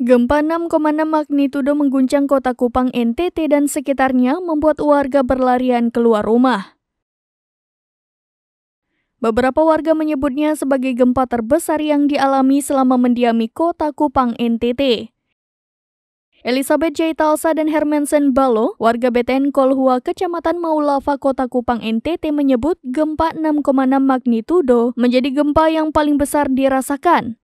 Gempa 6,6 magnitudo mengguncang kota Kupang, NTT dan sekitarnya membuat warga berlarian keluar rumah. Beberapa warga menyebutnya sebagai gempa terbesar yang dialami selama mendiami kota Kupang, NTT. Elizabeth J. Talsa dan Hermansen Balo, warga BTN Kolhua, Kecamatan Maulava, Kota Kupang, NTT menyebut gempa 6,6 magnitudo menjadi gempa yang paling besar dirasakan.